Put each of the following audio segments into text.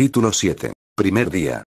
Capítulo 7. Primer día.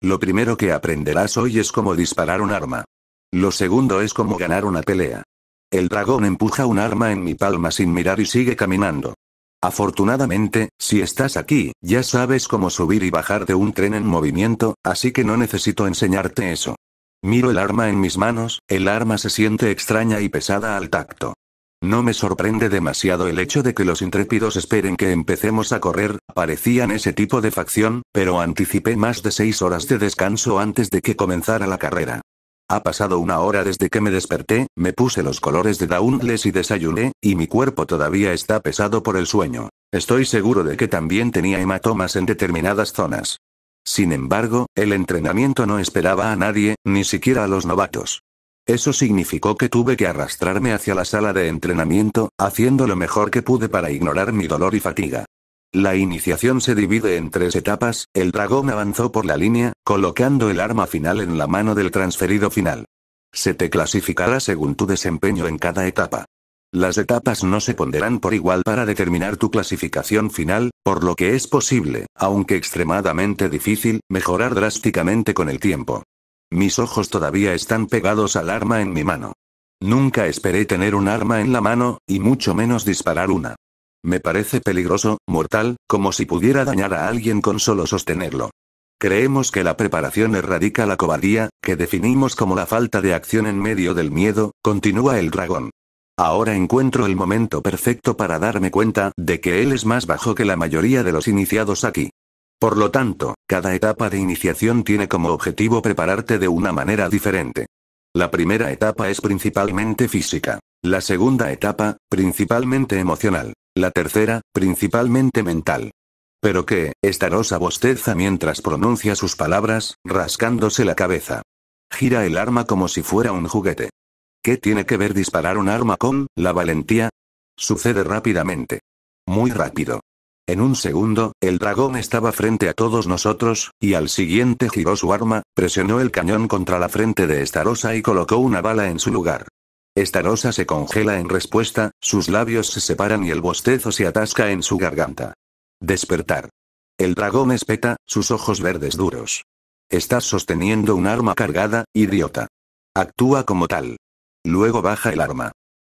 Lo primero que aprenderás hoy es cómo disparar un arma. Lo segundo es cómo ganar una pelea. El dragón empuja un arma en mi palma sin mirar y sigue caminando. Afortunadamente, si estás aquí, ya sabes cómo subir y bajar de un tren en movimiento, así que no necesito enseñarte eso. Miro el arma en mis manos, el arma se siente extraña y pesada al tacto. No me sorprende demasiado el hecho de que los intrépidos esperen que empecemos a correr, parecían ese tipo de facción, pero anticipé más de seis horas de descanso antes de que comenzara la carrera. Ha pasado una hora desde que me desperté, me puse los colores de Dauntless y desayuné, y mi cuerpo todavía está pesado por el sueño. Estoy seguro de que también tenía hematomas en determinadas zonas. Sin embargo, el entrenamiento no esperaba a nadie, ni siquiera a los novatos. Eso significó que tuve que arrastrarme hacia la sala de entrenamiento, haciendo lo mejor que pude para ignorar mi dolor y fatiga. La iniciación se divide en tres etapas, el dragón avanzó por la línea, colocando el arma final en la mano del transferido final. Se te clasificará según tu desempeño en cada etapa. Las etapas no se ponderán por igual para determinar tu clasificación final, por lo que es posible, aunque extremadamente difícil, mejorar drásticamente con el tiempo. Mis ojos todavía están pegados al arma en mi mano. Nunca esperé tener un arma en la mano, y mucho menos disparar una. Me parece peligroso, mortal, como si pudiera dañar a alguien con solo sostenerlo. Creemos que la preparación erradica la cobardía, que definimos como la falta de acción en medio del miedo, continúa el dragón. Ahora encuentro el momento perfecto para darme cuenta de que él es más bajo que la mayoría de los iniciados aquí. Por lo tanto, cada etapa de iniciación tiene como objetivo prepararte de una manera diferente. La primera etapa es principalmente física. La segunda etapa, principalmente emocional. La tercera, principalmente mental. Pero que, Estarosa bosteza mientras pronuncia sus palabras, rascándose la cabeza. Gira el arma como si fuera un juguete. ¿Qué tiene que ver disparar un arma con, la valentía? Sucede rápidamente. Muy rápido. En un segundo, el dragón estaba frente a todos nosotros, y al siguiente giró su arma, presionó el cañón contra la frente de Starosa y colocó una bala en su lugar. Starosa se congela en respuesta, sus labios se separan y el bostezo se atasca en su garganta. Despertar. El dragón espeta, sus ojos verdes duros. Estás sosteniendo un arma cargada, idiota. Actúa como tal. Luego baja el arma.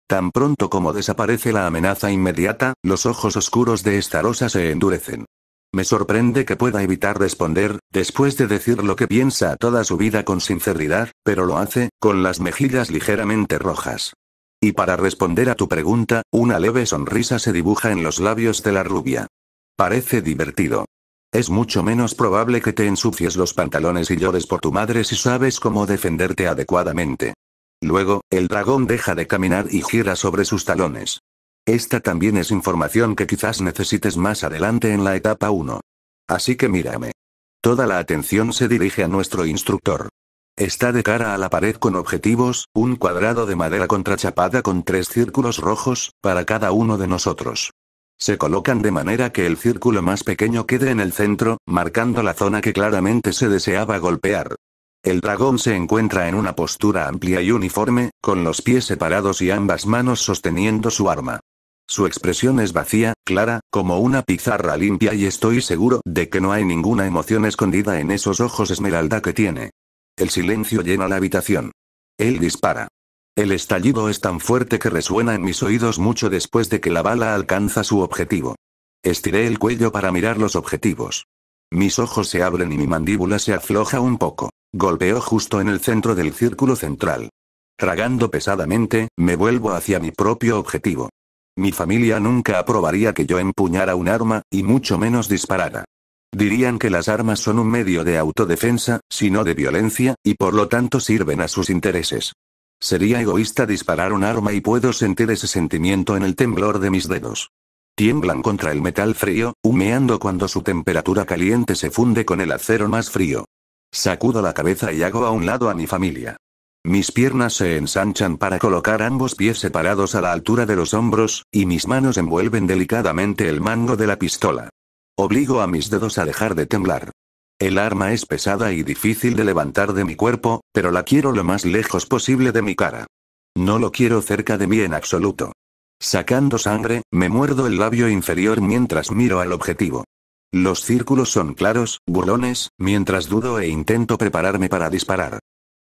Tan pronto como desaparece la amenaza inmediata, los ojos oscuros de esta rosa se endurecen. Me sorprende que pueda evitar responder, después de decir lo que piensa toda su vida con sinceridad, pero lo hace, con las mejillas ligeramente rojas. Y para responder a tu pregunta, una leve sonrisa se dibuja en los labios de la rubia. Parece divertido. Es mucho menos probable que te ensucies los pantalones y llores por tu madre si sabes cómo defenderte adecuadamente. Luego, el dragón deja de caminar y gira sobre sus talones. Esta también es información que quizás necesites más adelante en la etapa 1. Así que mírame. Toda la atención se dirige a nuestro instructor. Está de cara a la pared con objetivos, un cuadrado de madera contrachapada con tres círculos rojos, para cada uno de nosotros. Se colocan de manera que el círculo más pequeño quede en el centro, marcando la zona que claramente se deseaba golpear. El dragón se encuentra en una postura amplia y uniforme, con los pies separados y ambas manos sosteniendo su arma. Su expresión es vacía, clara, como una pizarra limpia y estoy seguro de que no hay ninguna emoción escondida en esos ojos esmeralda que tiene. El silencio llena la habitación. Él dispara. El estallido es tan fuerte que resuena en mis oídos mucho después de que la bala alcanza su objetivo. Estiré el cuello para mirar los objetivos. Mis ojos se abren y mi mandíbula se afloja un poco. Golpeó justo en el centro del círculo central. Tragando pesadamente, me vuelvo hacia mi propio objetivo. Mi familia nunca aprobaría que yo empuñara un arma, y mucho menos disparara. Dirían que las armas son un medio de autodefensa, sino de violencia, y por lo tanto sirven a sus intereses. Sería egoísta disparar un arma y puedo sentir ese sentimiento en el temblor de mis dedos. Tiemblan contra el metal frío, humeando cuando su temperatura caliente se funde con el acero más frío. Sacudo la cabeza y hago a un lado a mi familia. Mis piernas se ensanchan para colocar ambos pies separados a la altura de los hombros, y mis manos envuelven delicadamente el mango de la pistola. Obligo a mis dedos a dejar de temblar. El arma es pesada y difícil de levantar de mi cuerpo, pero la quiero lo más lejos posible de mi cara. No lo quiero cerca de mí en absoluto. Sacando sangre, me muerdo el labio inferior mientras miro al objetivo. Los círculos son claros, burlones, mientras dudo e intento prepararme para disparar.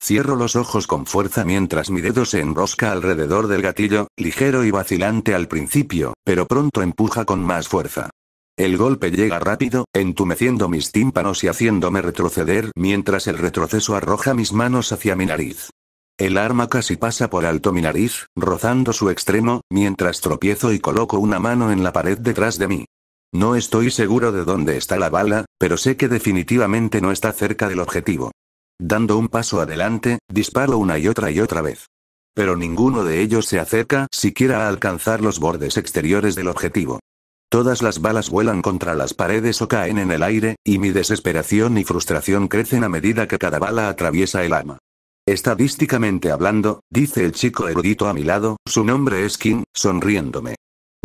Cierro los ojos con fuerza mientras mi dedo se enrosca alrededor del gatillo, ligero y vacilante al principio, pero pronto empuja con más fuerza. El golpe llega rápido, entumeciendo mis tímpanos y haciéndome retroceder mientras el retroceso arroja mis manos hacia mi nariz. El arma casi pasa por alto mi nariz, rozando su extremo, mientras tropiezo y coloco una mano en la pared detrás de mí. No estoy seguro de dónde está la bala, pero sé que definitivamente no está cerca del objetivo. Dando un paso adelante, disparo una y otra y otra vez. Pero ninguno de ellos se acerca siquiera a alcanzar los bordes exteriores del objetivo. Todas las balas vuelan contra las paredes o caen en el aire, y mi desesperación y frustración crecen a medida que cada bala atraviesa el ama. Estadísticamente hablando, dice el chico erudito a mi lado, su nombre es Kim, sonriéndome.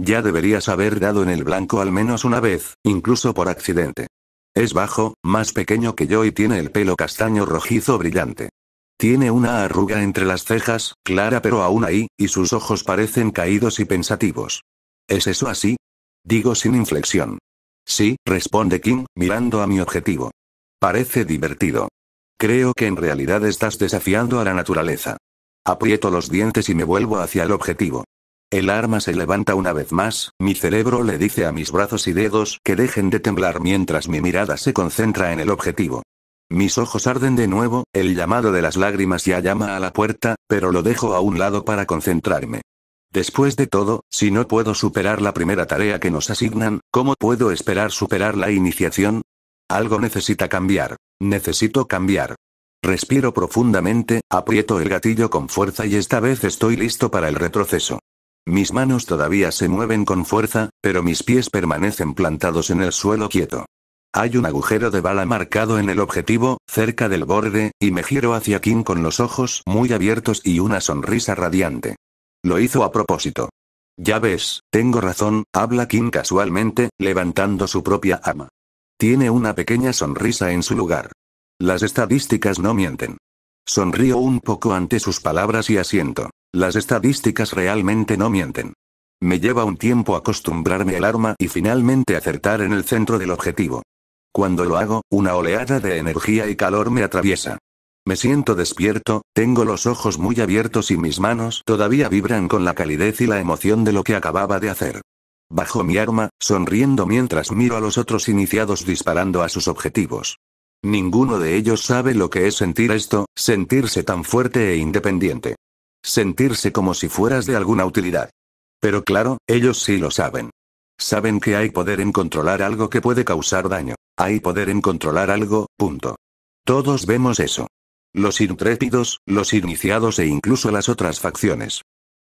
Ya deberías haber dado en el blanco al menos una vez, incluso por accidente. Es bajo, más pequeño que yo y tiene el pelo castaño rojizo brillante. Tiene una arruga entre las cejas, clara pero aún ahí, y sus ojos parecen caídos y pensativos. ¿Es eso así? Digo sin inflexión. Sí, responde Kim, mirando a mi objetivo. Parece divertido. Creo que en realidad estás desafiando a la naturaleza. Aprieto los dientes y me vuelvo hacia el objetivo. El arma se levanta una vez más, mi cerebro le dice a mis brazos y dedos que dejen de temblar mientras mi mirada se concentra en el objetivo. Mis ojos arden de nuevo, el llamado de las lágrimas ya llama a la puerta, pero lo dejo a un lado para concentrarme. Después de todo, si no puedo superar la primera tarea que nos asignan, ¿cómo puedo esperar superar la iniciación? Algo necesita cambiar. Necesito cambiar. Respiro profundamente, aprieto el gatillo con fuerza y esta vez estoy listo para el retroceso. Mis manos todavía se mueven con fuerza, pero mis pies permanecen plantados en el suelo quieto. Hay un agujero de bala marcado en el objetivo, cerca del borde, y me giro hacia Kim con los ojos muy abiertos y una sonrisa radiante. Lo hizo a propósito. Ya ves, tengo razón, habla Kim casualmente, levantando su propia ama. Tiene una pequeña sonrisa en su lugar. Las estadísticas no mienten. Sonrío un poco ante sus palabras y asiento. Las estadísticas realmente no mienten. Me lleva un tiempo acostumbrarme al arma y finalmente acertar en el centro del objetivo. Cuando lo hago, una oleada de energía y calor me atraviesa. Me siento despierto, tengo los ojos muy abiertos y mis manos todavía vibran con la calidez y la emoción de lo que acababa de hacer. Bajo mi arma, sonriendo mientras miro a los otros iniciados disparando a sus objetivos. Ninguno de ellos sabe lo que es sentir esto, sentirse tan fuerte e independiente. Sentirse como si fueras de alguna utilidad. Pero claro, ellos sí lo saben. Saben que hay poder en controlar algo que puede causar daño. Hay poder en controlar algo, punto. Todos vemos eso. Los intrépidos, los iniciados e incluso las otras facciones.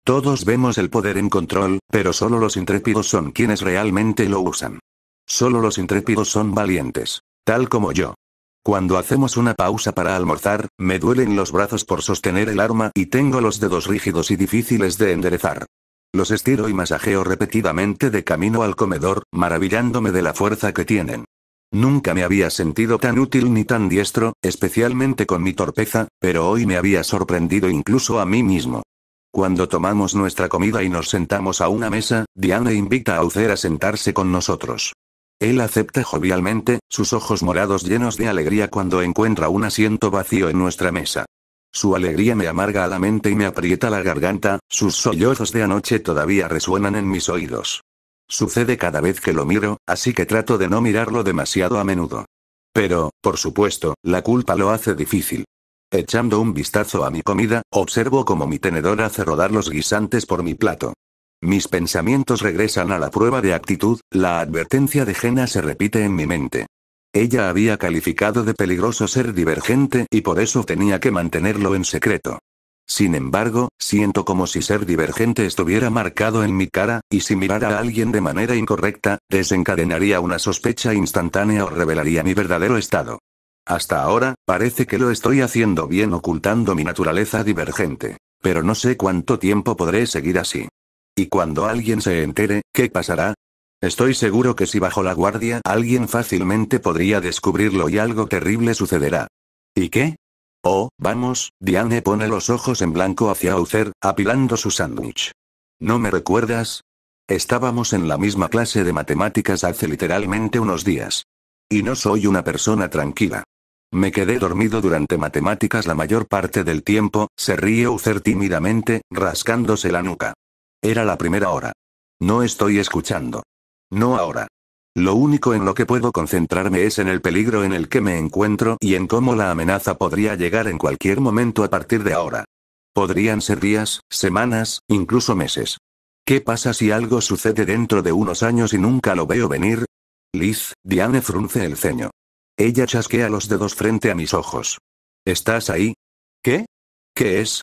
Todos vemos el poder en control, pero solo los intrépidos son quienes realmente lo usan. Solo los intrépidos son valientes. Tal como yo. Cuando hacemos una pausa para almorzar, me duelen los brazos por sostener el arma y tengo los dedos rígidos y difíciles de enderezar. Los estiro y masajeo repetidamente de camino al comedor, maravillándome de la fuerza que tienen. Nunca me había sentido tan útil ni tan diestro, especialmente con mi torpeza, pero hoy me había sorprendido incluso a mí mismo. Cuando tomamos nuestra comida y nos sentamos a una mesa, Diana invita a Uther a sentarse con nosotros. Él acepta jovialmente, sus ojos morados llenos de alegría cuando encuentra un asiento vacío en nuestra mesa. Su alegría me amarga a la mente y me aprieta la garganta, sus sollozos de anoche todavía resuenan en mis oídos. Sucede cada vez que lo miro, así que trato de no mirarlo demasiado a menudo. Pero, por supuesto, la culpa lo hace difícil. Echando un vistazo a mi comida, observo como mi tenedor hace rodar los guisantes por mi plato. Mis pensamientos regresan a la prueba de actitud, la advertencia de Jena se repite en mi mente. Ella había calificado de peligroso ser divergente y por eso tenía que mantenerlo en secreto. Sin embargo, siento como si ser divergente estuviera marcado en mi cara, y si mirara a alguien de manera incorrecta, desencadenaría una sospecha instantánea o revelaría mi verdadero estado. Hasta ahora, parece que lo estoy haciendo bien ocultando mi naturaleza divergente. Pero no sé cuánto tiempo podré seguir así. Y cuando alguien se entere, ¿qué pasará? Estoy seguro que si bajo la guardia alguien fácilmente podría descubrirlo y algo terrible sucederá. ¿Y qué? Oh, vamos, Diane pone los ojos en blanco hacia Uther, apilando su sándwich. ¿No me recuerdas? Estábamos en la misma clase de matemáticas hace literalmente unos días. Y no soy una persona tranquila. Me quedé dormido durante matemáticas la mayor parte del tiempo, se ríe Uther tímidamente, rascándose la nuca. Era la primera hora. No estoy escuchando. No ahora. Lo único en lo que puedo concentrarme es en el peligro en el que me encuentro y en cómo la amenaza podría llegar en cualquier momento a partir de ahora. Podrían ser días, semanas, incluso meses. ¿Qué pasa si algo sucede dentro de unos años y nunca lo veo venir? Liz, Diane frunce el ceño. Ella chasquea los dedos frente a mis ojos. ¿Estás ahí? ¿Qué? ¿Qué es?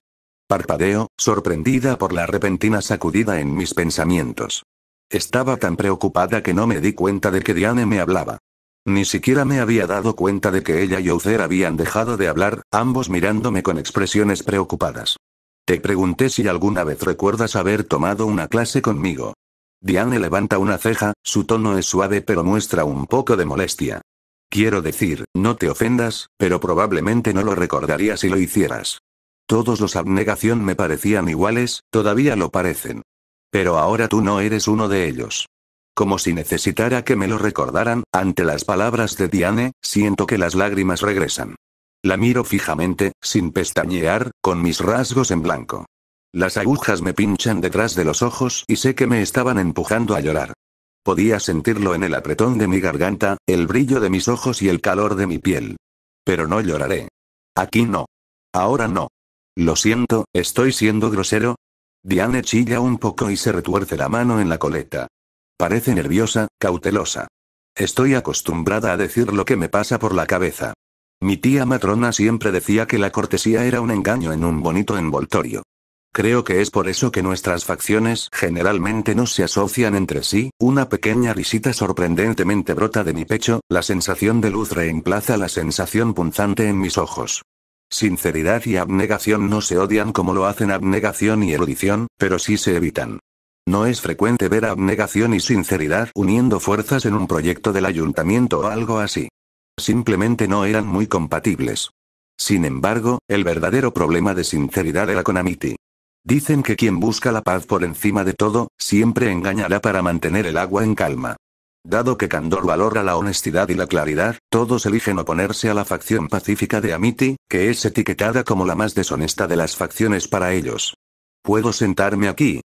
Parpadeo, sorprendida por la repentina sacudida en mis pensamientos. Estaba tan preocupada que no me di cuenta de que Diane me hablaba. Ni siquiera me había dado cuenta de que ella y Ouzer habían dejado de hablar, ambos mirándome con expresiones preocupadas. Te pregunté si alguna vez recuerdas haber tomado una clase conmigo. Diane levanta una ceja, su tono es suave pero muestra un poco de molestia. Quiero decir, no te ofendas, pero probablemente no lo recordaría si lo hicieras. Todos los abnegación me parecían iguales, todavía lo parecen. Pero ahora tú no eres uno de ellos. Como si necesitara que me lo recordaran, ante las palabras de Diane, siento que las lágrimas regresan. La miro fijamente, sin pestañear, con mis rasgos en blanco. Las agujas me pinchan detrás de los ojos y sé que me estaban empujando a llorar. Podía sentirlo en el apretón de mi garganta, el brillo de mis ojos y el calor de mi piel. Pero no lloraré. Aquí no. Ahora no. Lo siento, estoy siendo grosero. Diane chilla un poco y se retuerce la mano en la coleta. Parece nerviosa, cautelosa. Estoy acostumbrada a decir lo que me pasa por la cabeza. Mi tía matrona siempre decía que la cortesía era un engaño en un bonito envoltorio. Creo que es por eso que nuestras facciones generalmente no se asocian entre sí, una pequeña risita sorprendentemente brota de mi pecho, la sensación de luz reemplaza la sensación punzante en mis ojos. Sinceridad y abnegación no se odian como lo hacen abnegación y erudición, pero sí se evitan. No es frecuente ver abnegación y sinceridad uniendo fuerzas en un proyecto del ayuntamiento o algo así. Simplemente no eran muy compatibles. Sin embargo, el verdadero problema de sinceridad era con Amity. Dicen que quien busca la paz por encima de todo, siempre engañará para mantener el agua en calma. Dado que Candor valora la honestidad y la claridad, todos eligen oponerse a la facción pacífica de Amity, que es etiquetada como la más deshonesta de las facciones para ellos. ¿Puedo sentarme aquí?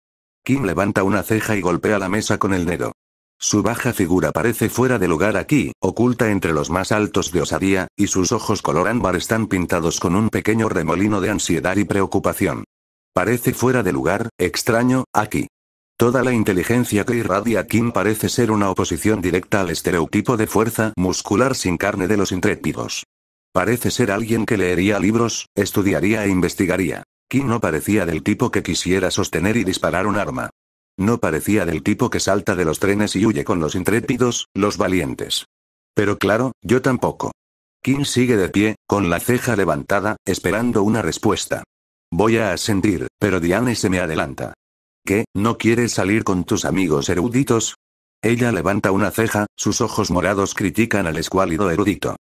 Kim levanta una ceja y golpea la mesa con el dedo. Su baja figura parece fuera de lugar aquí, oculta entre los más altos de osadía, y sus ojos color ámbar están pintados con un pequeño remolino de ansiedad y preocupación. Parece fuera de lugar, extraño, aquí. Toda la inteligencia que irradia Kim parece ser una oposición directa al estereotipo de fuerza muscular sin carne de los intrépidos. Parece ser alguien que leería libros, estudiaría e investigaría. Kim no parecía del tipo que quisiera sostener y disparar un arma. No parecía del tipo que salta de los trenes y huye con los intrépidos, los valientes. Pero claro, yo tampoco. Kim sigue de pie, con la ceja levantada, esperando una respuesta. Voy a asentir, pero Diane se me adelanta. ¿Qué, no quieres salir con tus amigos eruditos? Ella levanta una ceja, sus ojos morados critican al escuálido erudito.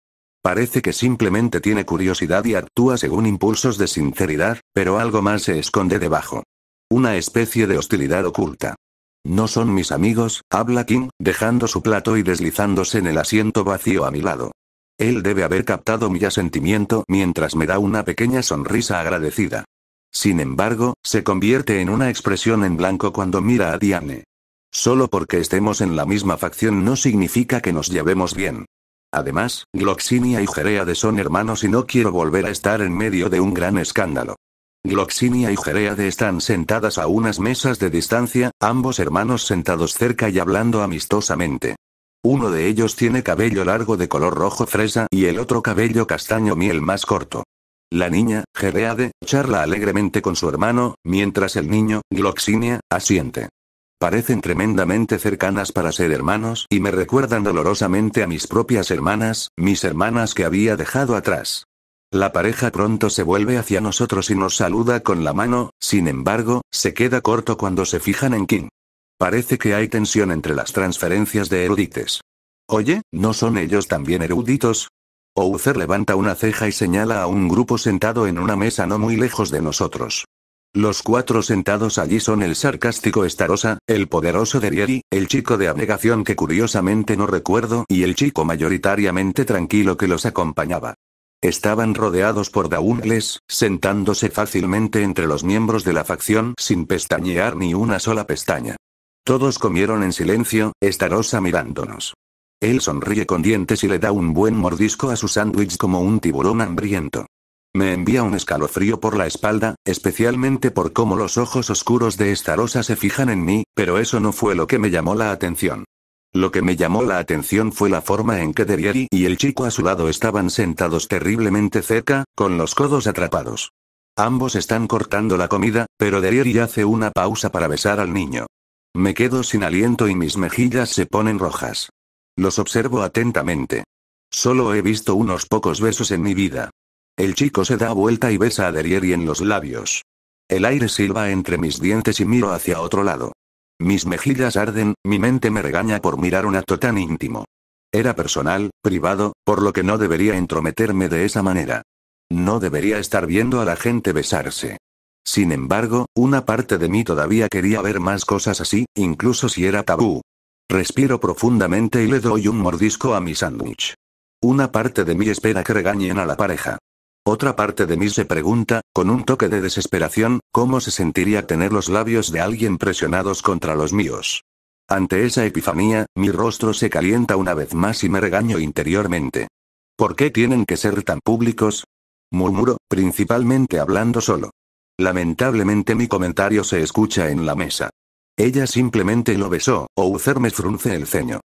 Parece que simplemente tiene curiosidad y actúa según impulsos de sinceridad, pero algo más se esconde debajo. Una especie de hostilidad oculta. No son mis amigos, habla Kim, dejando su plato y deslizándose en el asiento vacío a mi lado. Él debe haber captado mi asentimiento mientras me da una pequeña sonrisa agradecida. Sin embargo, se convierte en una expresión en blanco cuando mira a Diane. Solo porque estemos en la misma facción no significa que nos llevemos bien. Además, Gloxinia y Jereade son hermanos y no quiero volver a estar en medio de un gran escándalo. Gloxinia y Jereade están sentadas a unas mesas de distancia, ambos hermanos sentados cerca y hablando amistosamente. Uno de ellos tiene cabello largo de color rojo fresa y el otro cabello castaño miel más corto. La niña, Gereade, charla alegremente con su hermano, mientras el niño, Gloxinia, asiente. Parecen tremendamente cercanas para ser hermanos y me recuerdan dolorosamente a mis propias hermanas, mis hermanas que había dejado atrás. La pareja pronto se vuelve hacia nosotros y nos saluda con la mano, sin embargo, se queda corto cuando se fijan en King. Parece que hay tensión entre las transferencias de erudites. Oye, ¿no son ellos también eruditos? Ouzer levanta una ceja y señala a un grupo sentado en una mesa no muy lejos de nosotros. Los cuatro sentados allí son el sarcástico Starosa, el poderoso Derieri, el chico de abnegación que curiosamente no recuerdo y el chico mayoritariamente tranquilo que los acompañaba. Estaban rodeados por Daungles, sentándose fácilmente entre los miembros de la facción sin pestañear ni una sola pestaña. Todos comieron en silencio, Starosa mirándonos. Él sonríe con dientes y le da un buen mordisco a su sándwich como un tiburón hambriento. Me envía un escalofrío por la espalda, especialmente por cómo los ojos oscuros de esta rosa se fijan en mí, pero eso no fue lo que me llamó la atención. Lo que me llamó la atención fue la forma en que Derieri y el chico a su lado estaban sentados terriblemente cerca, con los codos atrapados. Ambos están cortando la comida, pero Derieri hace una pausa para besar al niño. Me quedo sin aliento y mis mejillas se ponen rojas. Los observo atentamente. Solo he visto unos pocos besos en mi vida. El chico se da vuelta y besa a Derieri en los labios. El aire silba entre mis dientes y miro hacia otro lado. Mis mejillas arden, mi mente me regaña por mirar un acto tan íntimo. Era personal, privado, por lo que no debería entrometerme de esa manera. No debería estar viendo a la gente besarse. Sin embargo, una parte de mí todavía quería ver más cosas así, incluso si era tabú. Respiro profundamente y le doy un mordisco a mi sándwich. Una parte de mí espera que regañen a la pareja. Otra parte de mí se pregunta, con un toque de desesperación, cómo se sentiría tener los labios de alguien presionados contra los míos. Ante esa epifanía, mi rostro se calienta una vez más y me regaño interiormente. ¿Por qué tienen que ser tan públicos? Murmuro, principalmente hablando solo. Lamentablemente mi comentario se escucha en la mesa. Ella simplemente lo besó, me frunce el ceño.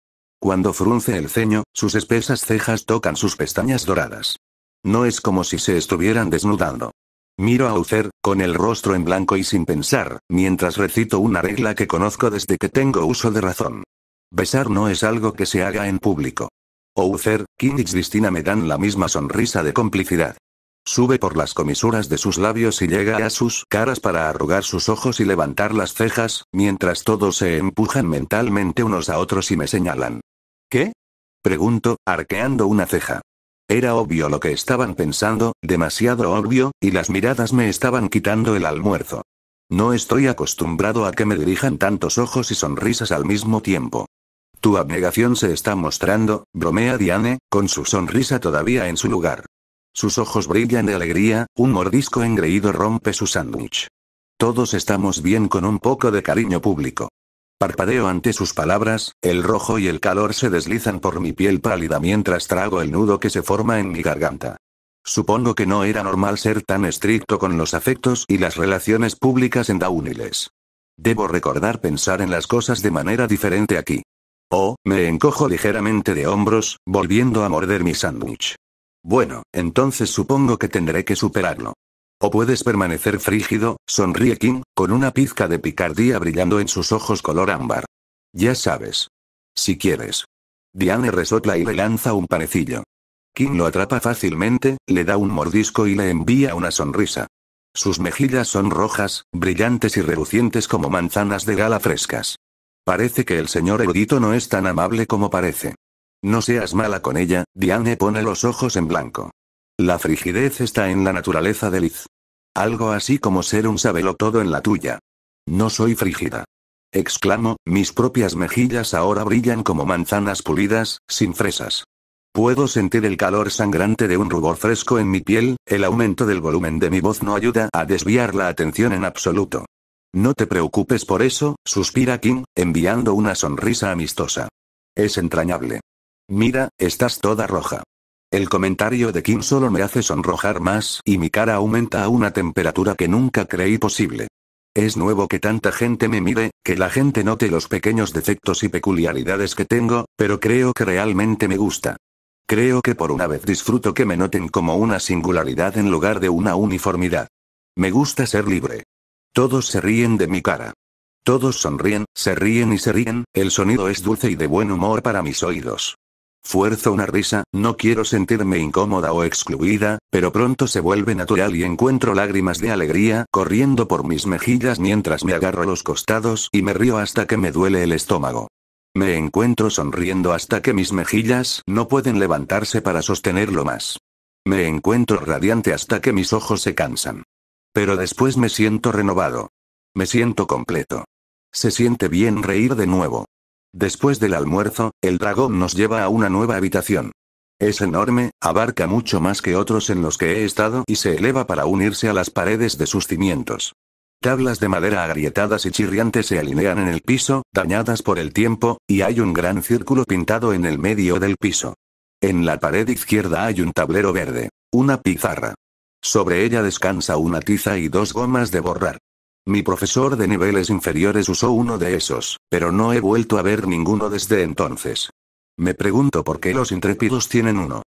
Cuando frunce el ceño, sus espesas cejas tocan sus pestañas doradas. No es como si se estuvieran desnudando. Miro a Uther, con el rostro en blanco y sin pensar, mientras recito una regla que conozco desde que tengo uso de razón. Besar no es algo que se haga en público. Uther, King y Cristina me dan la misma sonrisa de complicidad. Sube por las comisuras de sus labios y llega a sus caras para arrugar sus ojos y levantar las cejas, mientras todos se empujan mentalmente unos a otros y me señalan. ¿Qué? Pregunto, arqueando una ceja. Era obvio lo que estaban pensando, demasiado obvio, y las miradas me estaban quitando el almuerzo. No estoy acostumbrado a que me dirijan tantos ojos y sonrisas al mismo tiempo. Tu abnegación se está mostrando, bromea Diane, con su sonrisa todavía en su lugar. Sus ojos brillan de alegría, un mordisco engreído rompe su sándwich. Todos estamos bien con un poco de cariño público. Parpadeo ante sus palabras, el rojo y el calor se deslizan por mi piel pálida mientras trago el nudo que se forma en mi garganta. Supongo que no era normal ser tan estricto con los afectos y las relaciones públicas en Dauniles. Debo recordar pensar en las cosas de manera diferente aquí. Oh, me encojo ligeramente de hombros, volviendo a morder mi sándwich. Bueno, entonces supongo que tendré que superarlo. O puedes permanecer frígido, sonríe Kim, con una pizca de picardía brillando en sus ojos color ámbar. Ya sabes. Si quieres. Diane resopla y le lanza un panecillo. King lo atrapa fácilmente, le da un mordisco y le envía una sonrisa. Sus mejillas son rojas, brillantes y relucientes como manzanas de gala frescas. Parece que el señor erudito no es tan amable como parece. No seas mala con ella, Diane pone los ojos en blanco. La frigidez está en la naturaleza de Liz. Algo así como ser un sabelo todo en la tuya. No soy frígida. Exclamo, mis propias mejillas ahora brillan como manzanas pulidas, sin fresas. Puedo sentir el calor sangrante de un rubor fresco en mi piel, el aumento del volumen de mi voz no ayuda a desviar la atención en absoluto. No te preocupes por eso, suspira Kim, enviando una sonrisa amistosa. Es entrañable. Mira, estás toda roja. El comentario de Kim solo me hace sonrojar más y mi cara aumenta a una temperatura que nunca creí posible. Es nuevo que tanta gente me mire, que la gente note los pequeños defectos y peculiaridades que tengo, pero creo que realmente me gusta. Creo que por una vez disfruto que me noten como una singularidad en lugar de una uniformidad. Me gusta ser libre. Todos se ríen de mi cara. Todos sonríen, se ríen y se ríen, el sonido es dulce y de buen humor para mis oídos. Fuerzo una risa, no quiero sentirme incómoda o excluida, pero pronto se vuelve natural y encuentro lágrimas de alegría corriendo por mis mejillas mientras me agarro los costados y me río hasta que me duele el estómago. Me encuentro sonriendo hasta que mis mejillas no pueden levantarse para sostenerlo más. Me encuentro radiante hasta que mis ojos se cansan. Pero después me siento renovado. Me siento completo. Se siente bien reír de nuevo. Después del almuerzo, el dragón nos lleva a una nueva habitación. Es enorme, abarca mucho más que otros en los que he estado y se eleva para unirse a las paredes de sus cimientos. Tablas de madera agrietadas y chirriantes se alinean en el piso, dañadas por el tiempo, y hay un gran círculo pintado en el medio del piso. En la pared izquierda hay un tablero verde, una pizarra. Sobre ella descansa una tiza y dos gomas de borrar. Mi profesor de niveles inferiores usó uno de esos, pero no he vuelto a ver ninguno desde entonces. Me pregunto por qué los intrépidos tienen uno.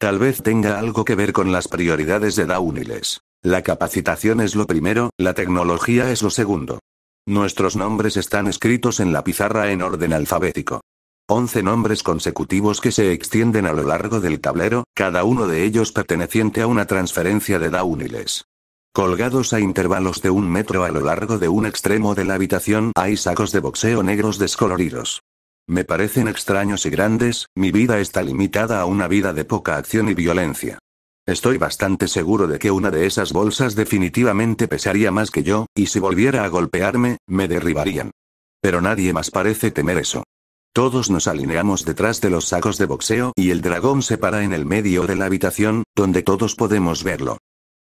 Tal vez tenga algo que ver con las prioridades de Dauniles. La capacitación es lo primero, la tecnología es lo segundo. Nuestros nombres están escritos en la pizarra en orden alfabético. Once nombres consecutivos que se extienden a lo largo del tablero, cada uno de ellos perteneciente a una transferencia de Dauniles. Colgados a intervalos de un metro a lo largo de un extremo de la habitación hay sacos de boxeo negros descoloridos. Me parecen extraños y grandes, mi vida está limitada a una vida de poca acción y violencia. Estoy bastante seguro de que una de esas bolsas definitivamente pesaría más que yo, y si volviera a golpearme, me derribarían. Pero nadie más parece temer eso. Todos nos alineamos detrás de los sacos de boxeo y el dragón se para en el medio de la habitación, donde todos podemos verlo.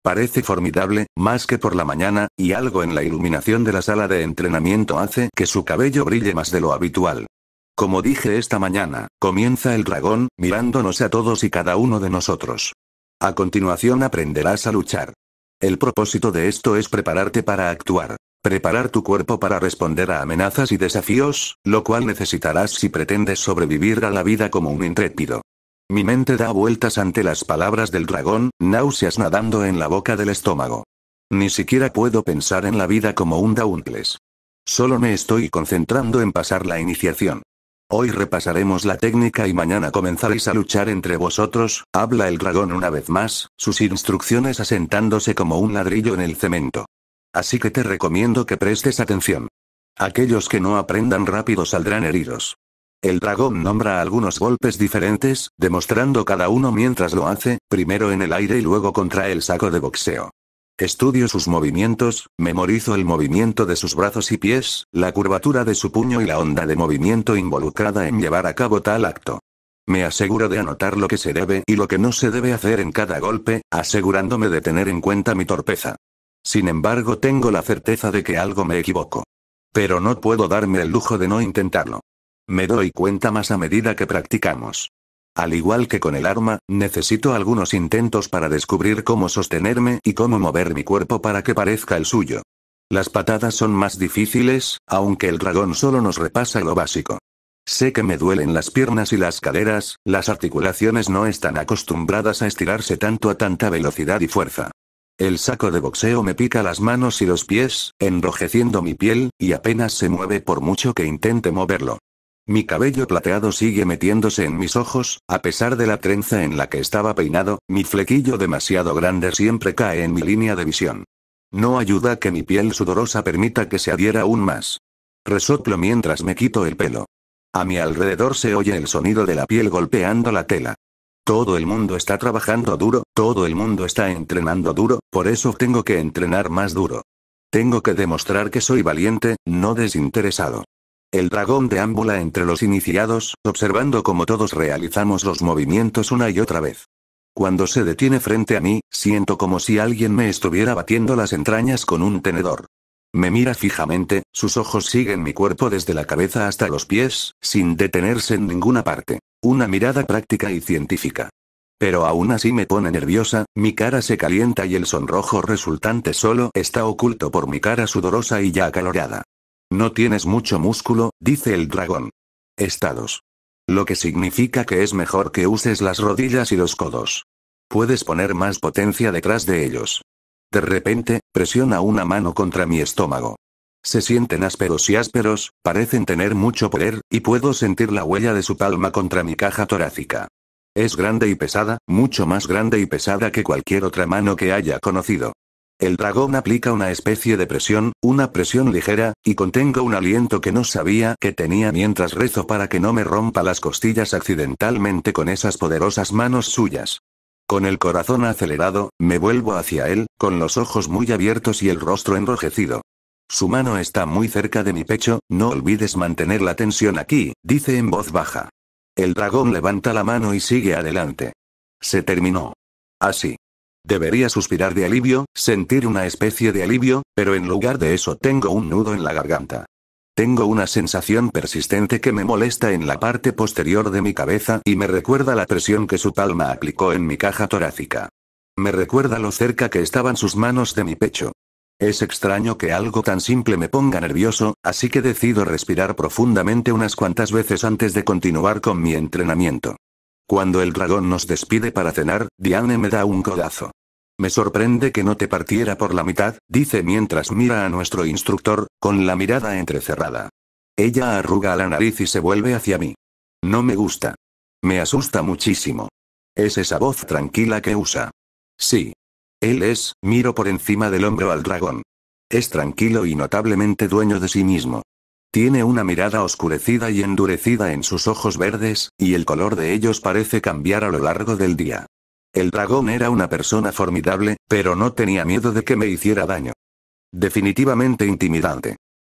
Parece formidable, más que por la mañana, y algo en la iluminación de la sala de entrenamiento hace que su cabello brille más de lo habitual. Como dije esta mañana, comienza el dragón, mirándonos a todos y cada uno de nosotros. A continuación aprenderás a luchar. El propósito de esto es prepararte para actuar. Preparar tu cuerpo para responder a amenazas y desafíos, lo cual necesitarás si pretendes sobrevivir a la vida como un intrépido. Mi mente da vueltas ante las palabras del dragón, náuseas nadando en la boca del estómago. Ni siquiera puedo pensar en la vida como un Dauntless. Solo me estoy concentrando en pasar la iniciación. Hoy repasaremos la técnica y mañana comenzaréis a luchar entre vosotros, habla el dragón una vez más, sus instrucciones asentándose como un ladrillo en el cemento. Así que te recomiendo que prestes atención. Aquellos que no aprendan rápido saldrán heridos. El dragón nombra algunos golpes diferentes, demostrando cada uno mientras lo hace, primero en el aire y luego contra el saco de boxeo. Estudio sus movimientos, memorizo el movimiento de sus brazos y pies, la curvatura de su puño y la onda de movimiento involucrada en llevar a cabo tal acto. Me aseguro de anotar lo que se debe y lo que no se debe hacer en cada golpe, asegurándome de tener en cuenta mi torpeza. Sin embargo, tengo la certeza de que algo me equivoco. Pero no puedo darme el lujo de no intentarlo. Me doy cuenta más a medida que practicamos. Al igual que con el arma, necesito algunos intentos para descubrir cómo sostenerme y cómo mover mi cuerpo para que parezca el suyo. Las patadas son más difíciles, aunque el dragón solo nos repasa lo básico. Sé que me duelen las piernas y las caderas, las articulaciones no están acostumbradas a estirarse tanto a tanta velocidad y fuerza. El saco de boxeo me pica las manos y los pies, enrojeciendo mi piel, y apenas se mueve por mucho que intente moverlo. Mi cabello plateado sigue metiéndose en mis ojos, a pesar de la trenza en la que estaba peinado, mi flequillo demasiado grande siempre cae en mi línea de visión. No ayuda que mi piel sudorosa permita que se adhiera aún más. Resoplo mientras me quito el pelo. A mi alrededor se oye el sonido de la piel golpeando la tela. Todo el mundo está trabajando duro, todo el mundo está entrenando duro, por eso tengo que entrenar más duro. Tengo que demostrar que soy valiente, no desinteresado. El dragón deambula entre los iniciados, observando cómo todos realizamos los movimientos una y otra vez. Cuando se detiene frente a mí, siento como si alguien me estuviera batiendo las entrañas con un tenedor. Me mira fijamente, sus ojos siguen mi cuerpo desde la cabeza hasta los pies, sin detenerse en ninguna parte. Una mirada práctica y científica. Pero aún así me pone nerviosa, mi cara se calienta y el sonrojo resultante solo está oculto por mi cara sudorosa y ya acalorada. No tienes mucho músculo, dice el dragón. Estados. Lo que significa que es mejor que uses las rodillas y los codos. Puedes poner más potencia detrás de ellos. De repente, presiona una mano contra mi estómago. Se sienten ásperos y ásperos, parecen tener mucho poder, y puedo sentir la huella de su palma contra mi caja torácica. Es grande y pesada, mucho más grande y pesada que cualquier otra mano que haya conocido. El dragón aplica una especie de presión, una presión ligera, y contengo un aliento que no sabía que tenía mientras rezo para que no me rompa las costillas accidentalmente con esas poderosas manos suyas. Con el corazón acelerado, me vuelvo hacia él, con los ojos muy abiertos y el rostro enrojecido. Su mano está muy cerca de mi pecho, no olvides mantener la tensión aquí, dice en voz baja. El dragón levanta la mano y sigue adelante. Se terminó. Así. Debería suspirar de alivio, sentir una especie de alivio, pero en lugar de eso tengo un nudo en la garganta. Tengo una sensación persistente que me molesta en la parte posterior de mi cabeza y me recuerda la presión que su palma aplicó en mi caja torácica. Me recuerda lo cerca que estaban sus manos de mi pecho. Es extraño que algo tan simple me ponga nervioso, así que decido respirar profundamente unas cuantas veces antes de continuar con mi entrenamiento. Cuando el dragón nos despide para cenar, Diane me da un codazo. Me sorprende que no te partiera por la mitad, dice mientras mira a nuestro instructor, con la mirada entrecerrada. Ella arruga la nariz y se vuelve hacia mí. No me gusta. Me asusta muchísimo. Es esa voz tranquila que usa. Sí. Él es, miro por encima del hombro al dragón. Es tranquilo y notablemente dueño de sí mismo. Tiene una mirada oscurecida y endurecida en sus ojos verdes, y el color de ellos parece cambiar a lo largo del día. El dragón era una persona formidable, pero no tenía miedo de que me hiciera daño. Definitivamente intimidante.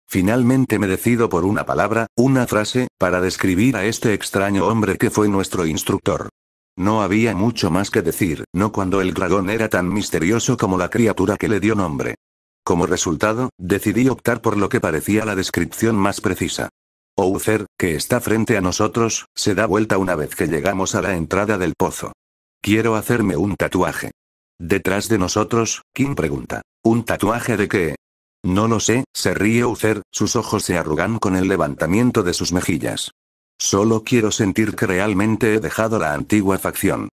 Finalmente me decido por una palabra, una frase, para describir a este extraño hombre que fue nuestro instructor. No había mucho más que decir, no cuando el dragón era tan misterioso como la criatura que le dio nombre. Como resultado, decidí optar por lo que parecía la descripción más precisa. Ouzer, que está frente a nosotros, se da vuelta una vez que llegamos a la entrada del pozo. Quiero hacerme un tatuaje. Detrás de nosotros, Kim pregunta. ¿Un tatuaje de qué? No lo sé, se ríe Uther, sus ojos se arrugan con el levantamiento de sus mejillas. Solo quiero sentir que realmente he dejado la antigua facción.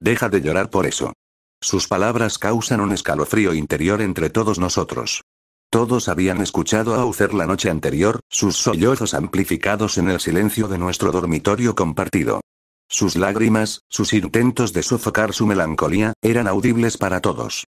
Deja de llorar por eso. Sus palabras causan un escalofrío interior entre todos nosotros. Todos habían escuchado a Uther la noche anterior, sus sollozos amplificados en el silencio de nuestro dormitorio compartido. Sus lágrimas, sus intentos de sofocar su melancolía, eran audibles para todos.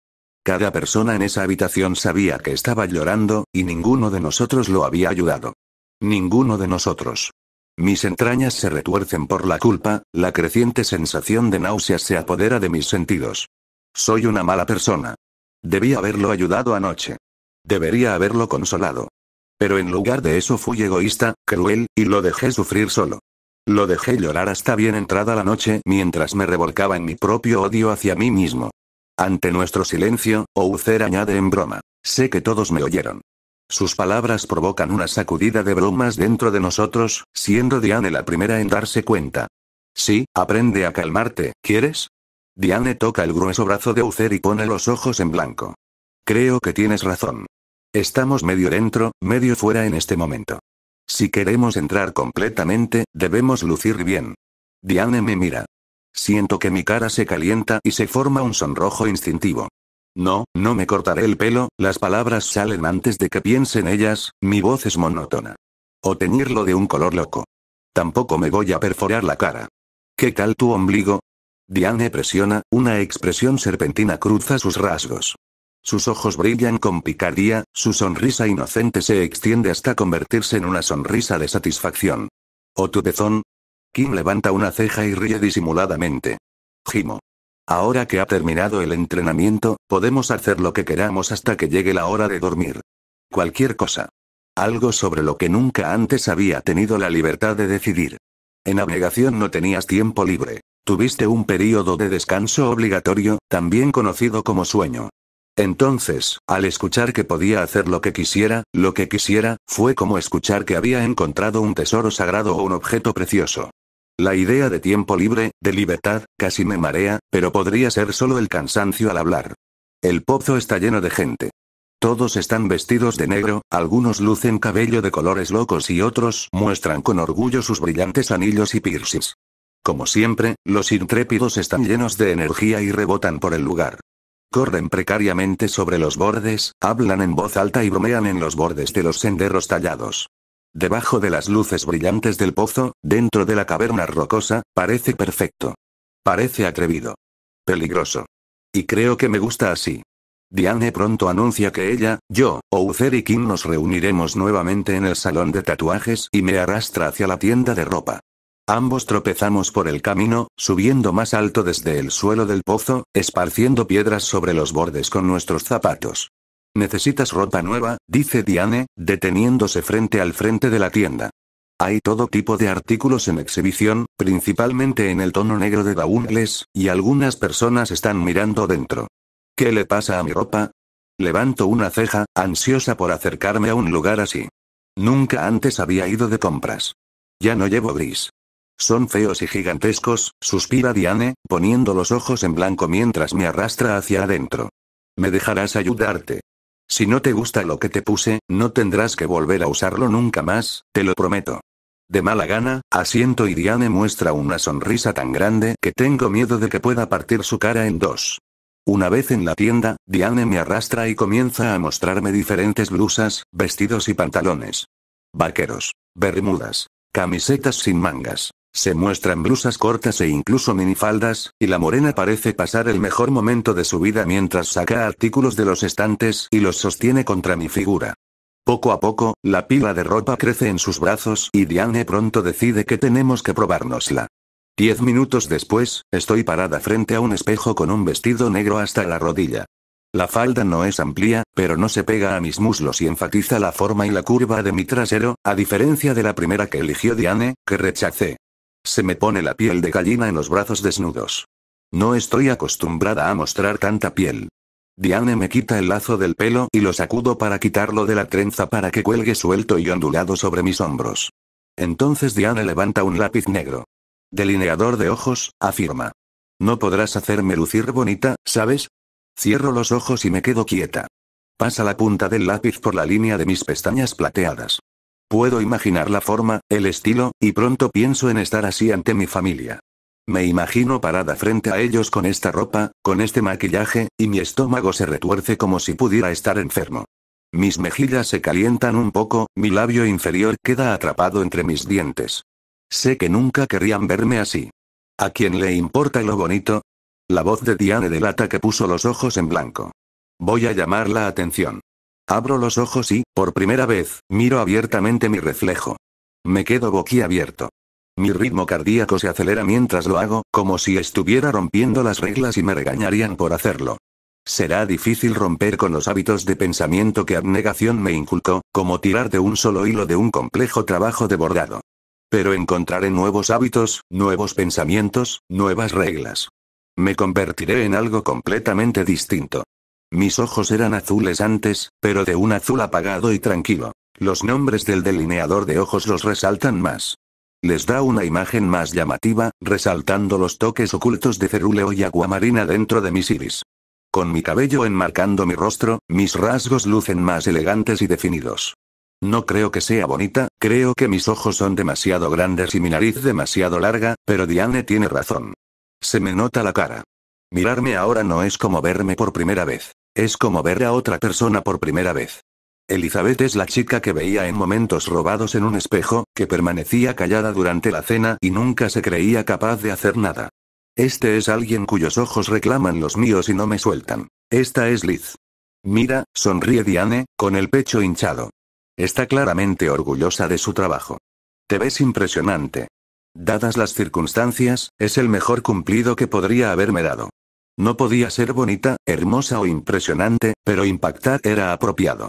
Cada persona en esa habitación sabía que estaba llorando, y ninguno de nosotros lo había ayudado. Ninguno de nosotros. Mis entrañas se retuercen por la culpa, la creciente sensación de náusea se apodera de mis sentidos. Soy una mala persona. Debí haberlo ayudado anoche. Debería haberlo consolado. Pero en lugar de eso fui egoísta, cruel, y lo dejé sufrir solo. Lo dejé llorar hasta bien entrada la noche mientras me revolcaba en mi propio odio hacia mí mismo. Ante nuestro silencio, Ouzer añade en broma. Sé que todos me oyeron. Sus palabras provocan una sacudida de bromas dentro de nosotros, siendo Diane la primera en darse cuenta. Sí, aprende a calmarte, ¿quieres? Diane toca el grueso brazo de Ucer y pone los ojos en blanco. Creo que tienes razón. Estamos medio dentro, medio fuera en este momento. Si queremos entrar completamente, debemos lucir bien. Diane me mira. Siento que mi cara se calienta y se forma un sonrojo instintivo. No, no me cortaré el pelo, las palabras salen antes de que piensen ellas, mi voz es monótona. O teñirlo de un color loco. Tampoco me voy a perforar la cara. ¿Qué tal tu ombligo? Diane presiona, una expresión serpentina cruza sus rasgos. Sus ojos brillan con picardía, su sonrisa inocente se extiende hasta convertirse en una sonrisa de satisfacción. ¿O oh, tu pezón? Kim levanta una ceja y ríe disimuladamente. Jimo. Ahora que ha terminado el entrenamiento, podemos hacer lo que queramos hasta que llegue la hora de dormir. Cualquier cosa. Algo sobre lo que nunca antes había tenido la libertad de decidir. En abnegación no tenías tiempo libre. Tuviste un periodo de descanso obligatorio, también conocido como sueño. Entonces, al escuchar que podía hacer lo que quisiera, lo que quisiera, fue como escuchar que había encontrado un tesoro sagrado o un objeto precioso. La idea de tiempo libre, de libertad, casi me marea, pero podría ser solo el cansancio al hablar. El pozo está lleno de gente. Todos están vestidos de negro, algunos lucen cabello de colores locos y otros muestran con orgullo sus brillantes anillos y piercings. Como siempre, los intrépidos están llenos de energía y rebotan por el lugar. Corren precariamente sobre los bordes, hablan en voz alta y bromean en los bordes de los senderos tallados. Debajo de las luces brillantes del pozo, dentro de la caverna rocosa, parece perfecto. Parece atrevido. Peligroso. Y creo que me gusta así. Diane pronto anuncia que ella, yo, Ouzer y Kim nos reuniremos nuevamente en el salón de tatuajes y me arrastra hacia la tienda de ropa. Ambos tropezamos por el camino, subiendo más alto desde el suelo del pozo, esparciendo piedras sobre los bordes con nuestros zapatos. Necesitas ropa nueva, dice Diane, deteniéndose frente al frente de la tienda. Hay todo tipo de artículos en exhibición, principalmente en el tono negro de baúles, y algunas personas están mirando dentro. ¿Qué le pasa a mi ropa? Levanto una ceja, ansiosa por acercarme a un lugar así. Nunca antes había ido de compras. Ya no llevo gris. Son feos y gigantescos, suspira Diane, poniendo los ojos en blanco mientras me arrastra hacia adentro. Me dejarás ayudarte. Si no te gusta lo que te puse, no tendrás que volver a usarlo nunca más, te lo prometo. De mala gana, asiento y Diane muestra una sonrisa tan grande que tengo miedo de que pueda partir su cara en dos. Una vez en la tienda, Diane me arrastra y comienza a mostrarme diferentes blusas, vestidos y pantalones. Vaqueros. Bermudas. Camisetas sin mangas. Se muestran blusas cortas e incluso minifaldas, y la morena parece pasar el mejor momento de su vida mientras saca artículos de los estantes y los sostiene contra mi figura. Poco a poco, la pila de ropa crece en sus brazos y Diane pronto decide que tenemos que probárnosla. Diez minutos después, estoy parada frente a un espejo con un vestido negro hasta la rodilla. La falda no es amplia, pero no se pega a mis muslos y enfatiza la forma y la curva de mi trasero, a diferencia de la primera que eligió Diane, que rechacé. Se me pone la piel de gallina en los brazos desnudos. No estoy acostumbrada a mostrar tanta piel. Diane me quita el lazo del pelo y lo sacudo para quitarlo de la trenza para que cuelgue suelto y ondulado sobre mis hombros. Entonces Diane levanta un lápiz negro. Delineador de ojos, afirma. No podrás hacerme lucir bonita, ¿sabes? Cierro los ojos y me quedo quieta. Pasa la punta del lápiz por la línea de mis pestañas plateadas. Puedo imaginar la forma, el estilo, y pronto pienso en estar así ante mi familia. Me imagino parada frente a ellos con esta ropa, con este maquillaje, y mi estómago se retuerce como si pudiera estar enfermo. Mis mejillas se calientan un poco, mi labio inferior queda atrapado entre mis dientes. Sé que nunca querrían verme así. ¿A quién le importa lo bonito? La voz de Diane delata que puso los ojos en blanco. Voy a llamar la atención. Abro los ojos y, por primera vez, miro abiertamente mi reflejo. Me quedo boquiabierto. Mi ritmo cardíaco se acelera mientras lo hago, como si estuviera rompiendo las reglas y me regañarían por hacerlo. Será difícil romper con los hábitos de pensamiento que abnegación me inculcó, como tirar de un solo hilo de un complejo trabajo de bordado. Pero encontraré nuevos hábitos, nuevos pensamientos, nuevas reglas. Me convertiré en algo completamente distinto. Mis ojos eran azules antes, pero de un azul apagado y tranquilo. Los nombres del delineador de ojos los resaltan más. Les da una imagen más llamativa, resaltando los toques ocultos de cerúleo y aguamarina dentro de mis iris. Con mi cabello enmarcando mi rostro, mis rasgos lucen más elegantes y definidos. No creo que sea bonita, creo que mis ojos son demasiado grandes y mi nariz demasiado larga, pero Diane tiene razón. Se me nota la cara. Mirarme ahora no es como verme por primera vez. Es como ver a otra persona por primera vez. Elizabeth es la chica que veía en momentos robados en un espejo, que permanecía callada durante la cena y nunca se creía capaz de hacer nada. Este es alguien cuyos ojos reclaman los míos y no me sueltan. Esta es Liz. Mira, sonríe Diane, con el pecho hinchado. Está claramente orgullosa de su trabajo. Te ves impresionante. Dadas las circunstancias, es el mejor cumplido que podría haberme dado. No podía ser bonita, hermosa o impresionante, pero impactar era apropiado.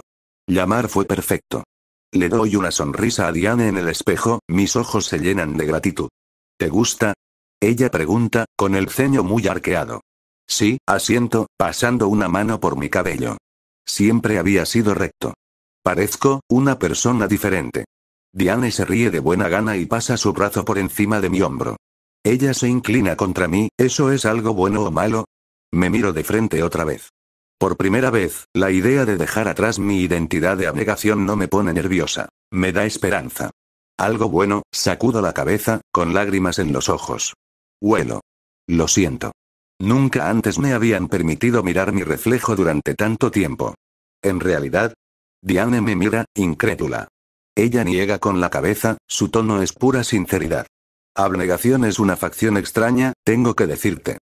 Llamar fue perfecto. Le doy una sonrisa a Diane en el espejo, mis ojos se llenan de gratitud. ¿Te gusta? Ella pregunta, con el ceño muy arqueado. Sí, asiento, pasando una mano por mi cabello. Siempre había sido recto. Parezco, una persona diferente. Diane se ríe de buena gana y pasa su brazo por encima de mi hombro. Ella se inclina contra mí, ¿eso es algo bueno o malo? Me miro de frente otra vez. Por primera vez, la idea de dejar atrás mi identidad de abnegación no me pone nerviosa. Me da esperanza. Algo bueno, sacudo la cabeza, con lágrimas en los ojos. Huelo. Lo siento. Nunca antes me habían permitido mirar mi reflejo durante tanto tiempo. En realidad, Diane me mira, incrédula. Ella niega con la cabeza, su tono es pura sinceridad. Abnegación es una facción extraña, tengo que decirte.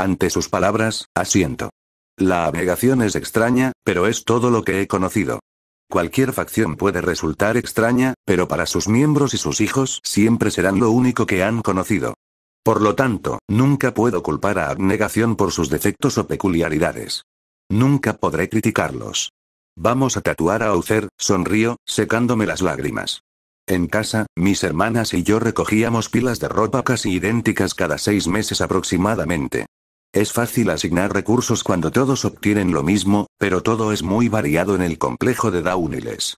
Ante sus palabras, asiento. La abnegación es extraña, pero es todo lo que he conocido. Cualquier facción puede resultar extraña, pero para sus miembros y sus hijos siempre serán lo único que han conocido. Por lo tanto, nunca puedo culpar a abnegación por sus defectos o peculiaridades. Nunca podré criticarlos. Vamos a tatuar a Aucer, sonrío, secándome las lágrimas. En casa, mis hermanas y yo recogíamos pilas de ropa casi idénticas cada seis meses aproximadamente. Es fácil asignar recursos cuando todos obtienen lo mismo, pero todo es muy variado en el complejo de Dauniles.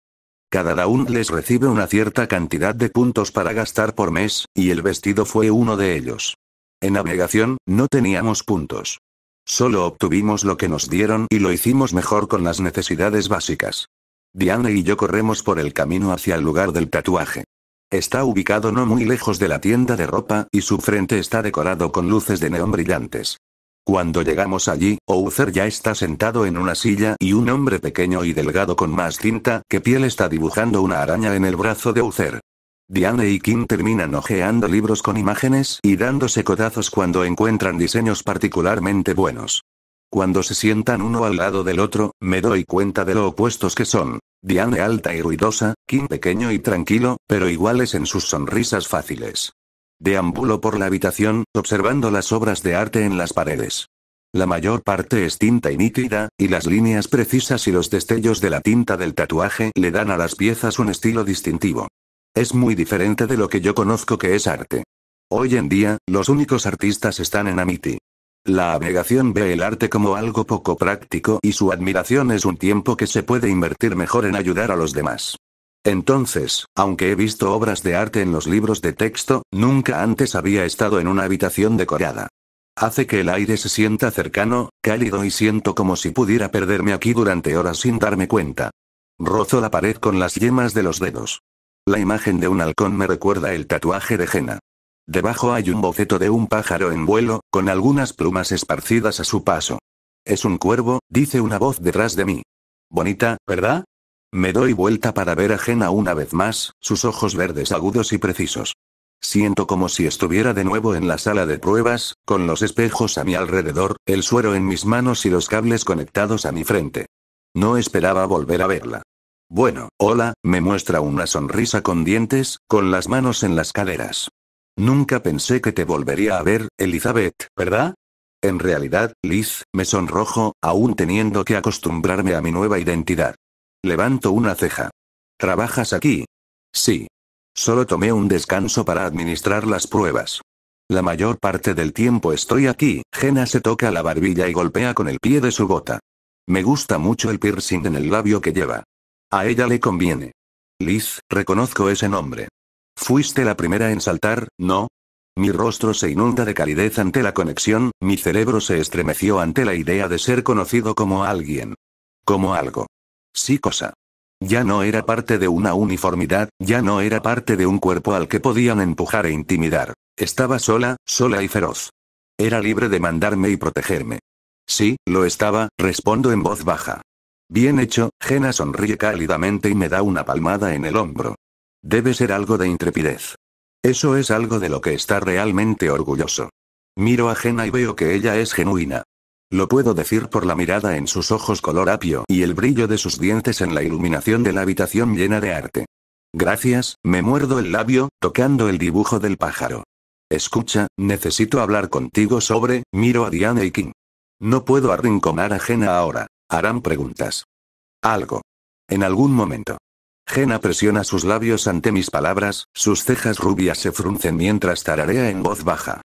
Cada les recibe una cierta cantidad de puntos para gastar por mes, y el vestido fue uno de ellos. En navegación, no teníamos puntos. Solo obtuvimos lo que nos dieron y lo hicimos mejor con las necesidades básicas. Diane y yo corremos por el camino hacia el lugar del tatuaje. Está ubicado no muy lejos de la tienda de ropa y su frente está decorado con luces de neón brillantes. Cuando llegamos allí, Ouzer ya está sentado en una silla y un hombre pequeño y delgado con más cinta que piel está dibujando una araña en el brazo de Ouzer. Diane y Kim terminan hojeando libros con imágenes y dándose codazos cuando encuentran diseños particularmente buenos. Cuando se sientan uno al lado del otro, me doy cuenta de lo opuestos que son. Diane alta y ruidosa, Kim pequeño y tranquilo, pero iguales en sus sonrisas fáciles. Deambulo por la habitación, observando las obras de arte en las paredes. La mayor parte es tinta y nítida, y las líneas precisas y los destellos de la tinta del tatuaje le dan a las piezas un estilo distintivo. Es muy diferente de lo que yo conozco que es arte. Hoy en día, los únicos artistas están en Amity. La abnegación ve el arte como algo poco práctico y su admiración es un tiempo que se puede invertir mejor en ayudar a los demás. Entonces, aunque he visto obras de arte en los libros de texto, nunca antes había estado en una habitación decorada. Hace que el aire se sienta cercano, cálido y siento como si pudiera perderme aquí durante horas sin darme cuenta. Rozo la pared con las yemas de los dedos. La imagen de un halcón me recuerda el tatuaje de Jena. Debajo hay un boceto de un pájaro en vuelo, con algunas plumas esparcidas a su paso. Es un cuervo, dice una voz detrás de mí. Bonita, ¿verdad? Me doy vuelta para ver a una vez más, sus ojos verdes agudos y precisos. Siento como si estuviera de nuevo en la sala de pruebas, con los espejos a mi alrededor, el suero en mis manos y los cables conectados a mi frente. No esperaba volver a verla. Bueno, hola, me muestra una sonrisa con dientes, con las manos en las caderas. Nunca pensé que te volvería a ver, Elizabeth, ¿verdad? En realidad, Liz, me sonrojo, aún teniendo que acostumbrarme a mi nueva identidad. Levanto una ceja. ¿Trabajas aquí? Sí. Solo tomé un descanso para administrar las pruebas. La mayor parte del tiempo estoy aquí. Jena se toca la barbilla y golpea con el pie de su bota. Me gusta mucho el piercing en el labio que lleva. A ella le conviene. Liz, reconozco ese nombre. Fuiste la primera en saltar, ¿no? Mi rostro se inunda de calidez ante la conexión, mi cerebro se estremeció ante la idea de ser conocido como alguien. Como algo. Sí cosa. Ya no era parte de una uniformidad, ya no era parte de un cuerpo al que podían empujar e intimidar. Estaba sola, sola y feroz. Era libre de mandarme y protegerme. Sí, lo estaba, respondo en voz baja. Bien hecho, Jena sonríe cálidamente y me da una palmada en el hombro. Debe ser algo de intrepidez. Eso es algo de lo que está realmente orgulloso. Miro a Jena y veo que ella es genuina. Lo puedo decir por la mirada en sus ojos color apio y el brillo de sus dientes en la iluminación de la habitación llena de arte. Gracias, me muerdo el labio, tocando el dibujo del pájaro. Escucha, necesito hablar contigo sobre, miro a Diane y King. No puedo arrinconar a Jena ahora. Harán preguntas. Algo. En algún momento. Jena presiona sus labios ante mis palabras, sus cejas rubias se fruncen mientras tararea en voz baja.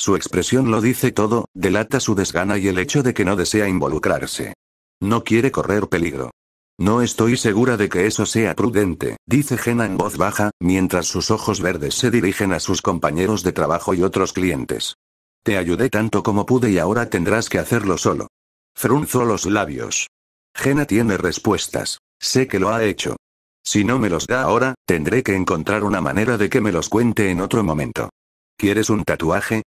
Su expresión lo dice todo, delata su desgana y el hecho de que no desea involucrarse. No quiere correr peligro. No estoy segura de que eso sea prudente, dice jena en voz baja, mientras sus ojos verdes se dirigen a sus compañeros de trabajo y otros clientes. Te ayudé tanto como pude y ahora tendrás que hacerlo solo. Frunzó los labios. jena tiene respuestas. Sé que lo ha hecho. Si no me los da ahora, tendré que encontrar una manera de que me los cuente en otro momento. ¿Quieres un tatuaje?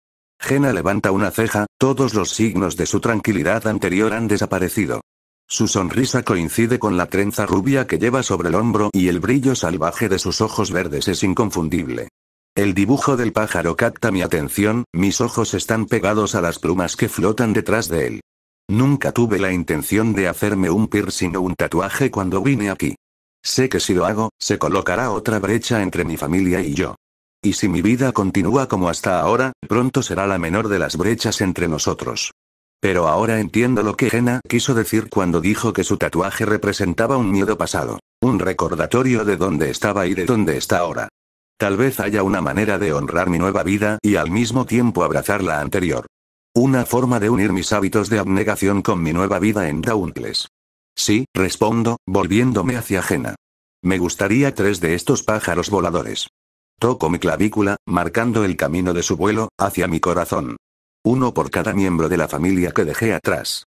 Gena levanta una ceja, todos los signos de su tranquilidad anterior han desaparecido. Su sonrisa coincide con la trenza rubia que lleva sobre el hombro y el brillo salvaje de sus ojos verdes es inconfundible. El dibujo del pájaro capta mi atención, mis ojos están pegados a las plumas que flotan detrás de él. Nunca tuve la intención de hacerme un piercing o un tatuaje cuando vine aquí. Sé que si lo hago, se colocará otra brecha entre mi familia y yo. Y si mi vida continúa como hasta ahora, pronto será la menor de las brechas entre nosotros. Pero ahora entiendo lo que jena quiso decir cuando dijo que su tatuaje representaba un miedo pasado, un recordatorio de dónde estaba y de dónde está ahora. Tal vez haya una manera de honrar mi nueva vida y al mismo tiempo abrazar la anterior. Una forma de unir mis hábitos de abnegación con mi nueva vida en Dauntless. Sí, respondo, volviéndome hacia Jena. Me gustaría tres de estos pájaros voladores. Toco mi clavícula, marcando el camino de su vuelo, hacia mi corazón. Uno por cada miembro de la familia que dejé atrás.